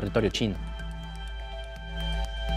territorio chino.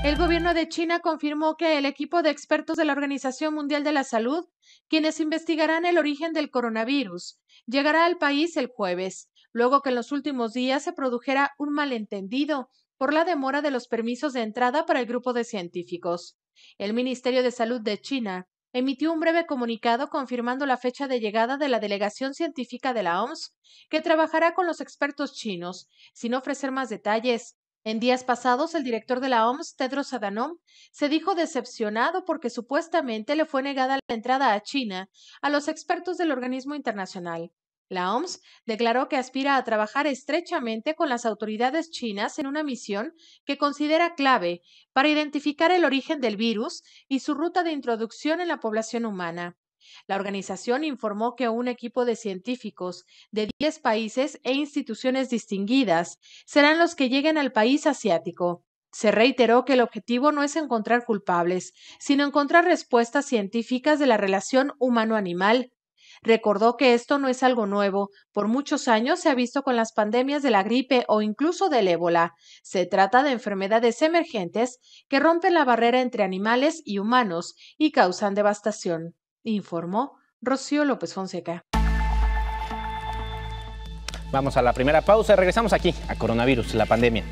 El gobierno de China confirmó que el equipo de expertos de la Organización Mundial de la Salud, quienes investigarán el origen del coronavirus, llegará al país el jueves, luego que en los últimos días se produjera un malentendido por la demora de los permisos de entrada para el grupo de científicos. El Ministerio de Salud de China emitió un breve comunicado confirmando la fecha de llegada de la delegación científica de la OMS, que trabajará con los expertos chinos, sin ofrecer más detalles. En días pasados, el director de la OMS, Tedros Adhanom, se dijo decepcionado porque supuestamente le fue negada la entrada a China a los expertos del organismo internacional. La OMS declaró que aspira a trabajar estrechamente con las autoridades chinas en una misión que considera clave para identificar el origen del virus y su ruta de introducción en la población humana. La organización informó que un equipo de científicos de 10 países e instituciones distinguidas serán los que lleguen al país asiático. Se reiteró que el objetivo no es encontrar culpables, sino encontrar respuestas científicas de la relación humano-animal Recordó que esto no es algo nuevo. Por muchos años se ha visto con las pandemias de la gripe o incluso del ébola. Se trata de enfermedades emergentes que rompen la barrera entre animales y humanos y causan devastación, informó Rocío López Fonseca. Vamos a la primera pausa y regresamos aquí a Coronavirus, la pandemia.